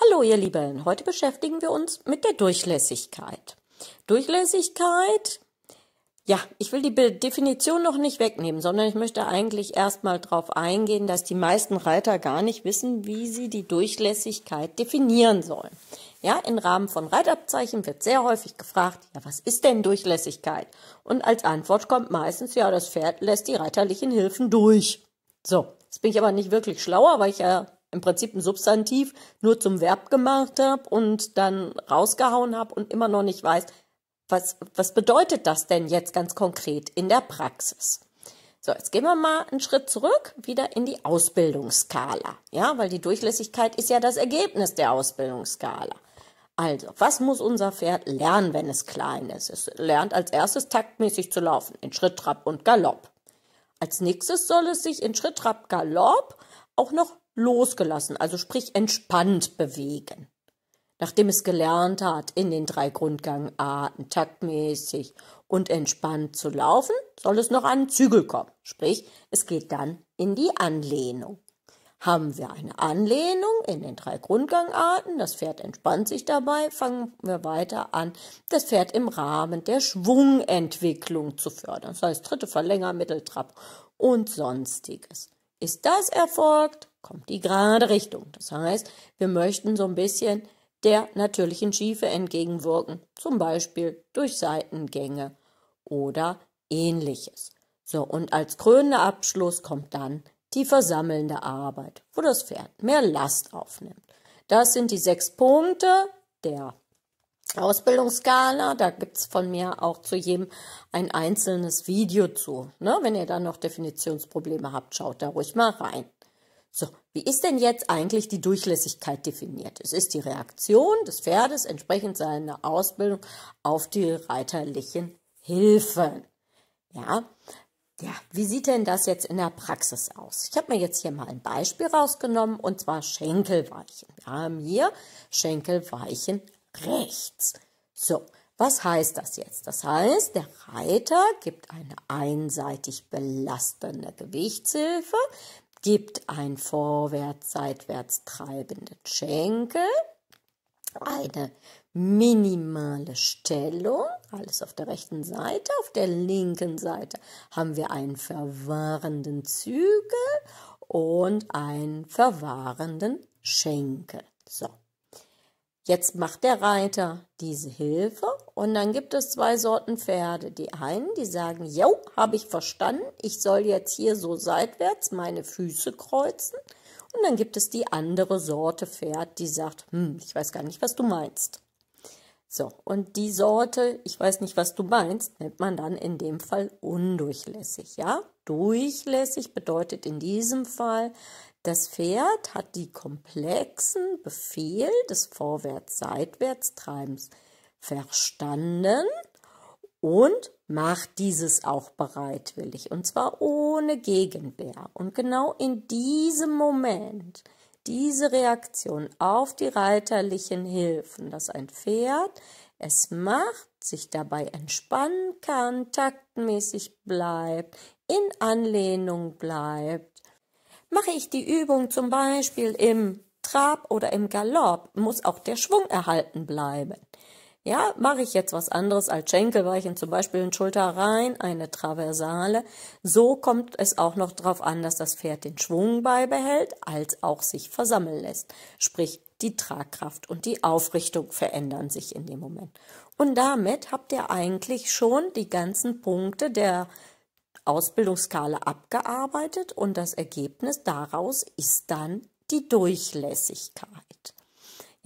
Hallo ihr Lieben, heute beschäftigen wir uns mit der Durchlässigkeit. Durchlässigkeit, ja, ich will die Definition noch nicht wegnehmen, sondern ich möchte eigentlich erstmal darauf eingehen, dass die meisten Reiter gar nicht wissen, wie sie die Durchlässigkeit definieren sollen. Ja, im Rahmen von Reitabzeichen wird sehr häufig gefragt, ja, was ist denn Durchlässigkeit? Und als Antwort kommt meistens, ja, das Pferd lässt die reiterlichen Hilfen durch. So, Jetzt bin ich aber nicht wirklich schlauer, weil ich ja im Prinzip ein Substantiv nur zum Verb gemacht habe und dann rausgehauen habe und immer noch nicht weiß, was, was bedeutet das denn jetzt ganz konkret in der Praxis? So, jetzt gehen wir mal einen Schritt zurück, wieder in die Ausbildungsskala. Ja, weil die Durchlässigkeit ist ja das Ergebnis der Ausbildungsskala. Also, was muss unser Pferd lernen, wenn es klein ist? Es lernt als erstes taktmäßig zu laufen, in Schritt, Trab und Galopp. Als nächstes soll es sich in Schritt, Trab, Galopp auch noch losgelassen, also sprich entspannt bewegen. Nachdem es gelernt hat, in den drei Grundgangarten taktmäßig und entspannt zu laufen, soll es noch an den Zügel kommen, sprich es geht dann in die Anlehnung haben wir eine Anlehnung in den drei Grundgangarten. Das Pferd entspannt sich dabei. Fangen wir weiter an, das Pferd im Rahmen der Schwungentwicklung zu fördern. Das heißt, dritte Verlänger, Mitteltrab und sonstiges. Ist das erfolgt, kommt die gerade Richtung. Das heißt, wir möchten so ein bisschen der natürlichen Schiefe entgegenwirken, zum Beispiel durch Seitengänge oder ähnliches. So, und als krönender Abschluss kommt dann die versammelnde Arbeit, wo das Pferd mehr Last aufnimmt. Das sind die sechs Punkte der Ausbildungsskala. Da gibt es von mir auch zu jedem ein einzelnes Video zu. Ne? Wenn ihr da noch Definitionsprobleme habt, schaut da ruhig mal rein. So, wie ist denn jetzt eigentlich die Durchlässigkeit definiert? Es ist die Reaktion des Pferdes entsprechend seiner Ausbildung auf die reiterlichen Hilfen. Ja, ja, wie sieht denn das jetzt in der Praxis aus? Ich habe mir jetzt hier mal ein Beispiel rausgenommen und zwar Schenkelweichen. Wir haben hier Schenkelweichen rechts. So, was heißt das jetzt? Das heißt, der Reiter gibt eine einseitig belastende Gewichtshilfe, gibt einen vorwärts, seitwärts treibenden Schenkel, eine minimale Stellung alles auf der rechten Seite. Auf der linken Seite haben wir einen verwahrenden Zügel und einen verwahrenden Schenkel. So. Jetzt macht der Reiter diese Hilfe und dann gibt es zwei Sorten Pferde. Die einen, die sagen, jo, habe ich verstanden, ich soll jetzt hier so seitwärts meine Füße kreuzen. Und dann gibt es die andere Sorte Pferd, die sagt, hm, ich weiß gar nicht, was du meinst. So, und die Sorte, ich weiß nicht, was du meinst, nennt man dann in dem Fall undurchlässig. Ja, durchlässig bedeutet in diesem Fall, das Pferd hat die komplexen Befehl des Vorwärts-Seitwärts-Treibens verstanden und macht dieses auch bereitwillig und zwar ohne Gegenwehr. Und genau in diesem Moment diese Reaktion auf die reiterlichen Hilfen, dass ein Pferd es macht, sich dabei entspannen kann, taktmäßig bleibt, in Anlehnung bleibt. Mache ich die Übung zum Beispiel im Trab oder im Galopp, muss auch der Schwung erhalten bleiben. Ja, mache ich jetzt was anderes als Schenkelweichen, zum Beispiel in Schulter rein, eine Traversale. So kommt es auch noch darauf an, dass das Pferd den Schwung beibehält, als auch sich versammeln lässt. Sprich, die Tragkraft und die Aufrichtung verändern sich in dem Moment. Und damit habt ihr eigentlich schon die ganzen Punkte der Ausbildungsskala abgearbeitet und das Ergebnis daraus ist dann die Durchlässigkeit.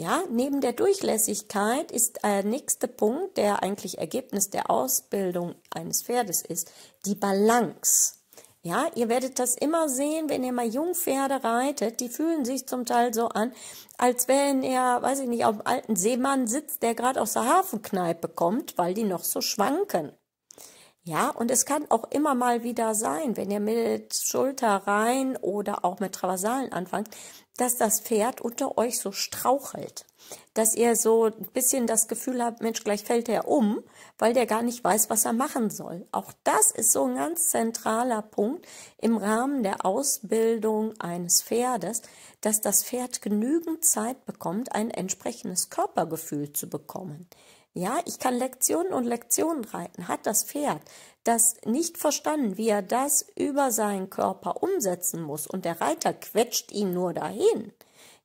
Ja, neben der Durchlässigkeit ist der äh, nächste Punkt, der eigentlich Ergebnis der Ausbildung eines Pferdes ist, die Balance. Ja, ihr werdet das immer sehen, wenn ihr mal Jungpferde reitet, die fühlen sich zum Teil so an, als wenn er, weiß ich nicht, auf einem alten Seemann sitzt, der gerade aus der Hafenkneipe kommt, weil die noch so schwanken. Ja, und es kann auch immer mal wieder sein, wenn ihr mit Schulter rein oder auch mit Traversalen anfangt, dass das Pferd unter euch so strauchelt, dass ihr so ein bisschen das Gefühl habt, Mensch, gleich fällt er um, weil der gar nicht weiß, was er machen soll. Auch das ist so ein ganz zentraler Punkt im Rahmen der Ausbildung eines Pferdes, dass das Pferd genügend Zeit bekommt, ein entsprechendes Körpergefühl zu bekommen. Ja, ich kann Lektionen und Lektionen reiten. Hat das Pferd das nicht verstanden, wie er das über seinen Körper umsetzen muss und der Reiter quetscht ihn nur dahin,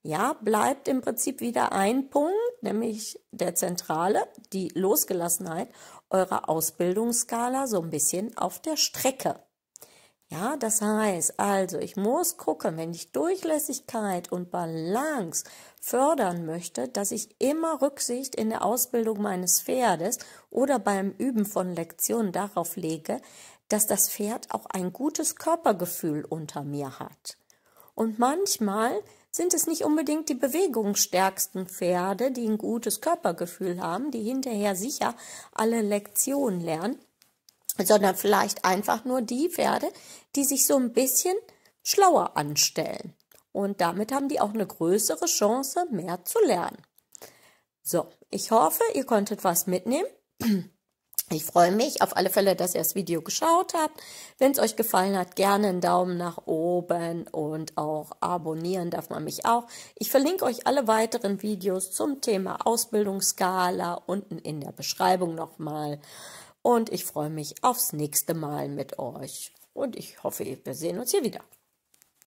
ja, bleibt im Prinzip wieder ein Punkt, nämlich der zentrale, die Losgelassenheit eurer Ausbildungsskala so ein bisschen auf der Strecke. Ja, das heißt also, ich muss gucken, wenn ich Durchlässigkeit und Balance fördern möchte, dass ich immer Rücksicht in der Ausbildung meines Pferdes oder beim Üben von Lektionen darauf lege, dass das Pferd auch ein gutes Körpergefühl unter mir hat. Und manchmal sind es nicht unbedingt die bewegungsstärksten Pferde, die ein gutes Körpergefühl haben, die hinterher sicher alle Lektionen lernen, sondern vielleicht einfach nur die Pferde, die sich so ein bisschen schlauer anstellen. Und damit haben die auch eine größere Chance, mehr zu lernen. So, ich hoffe, ihr konntet was mitnehmen. Ich freue mich auf alle Fälle, dass ihr das Video geschaut habt. Wenn es euch gefallen hat, gerne einen Daumen nach oben und auch abonnieren darf man mich auch. Ich verlinke euch alle weiteren Videos zum Thema Ausbildungsskala unten in der Beschreibung nochmal und ich freue mich aufs nächste Mal mit euch. Und ich hoffe, wir sehen uns hier wieder.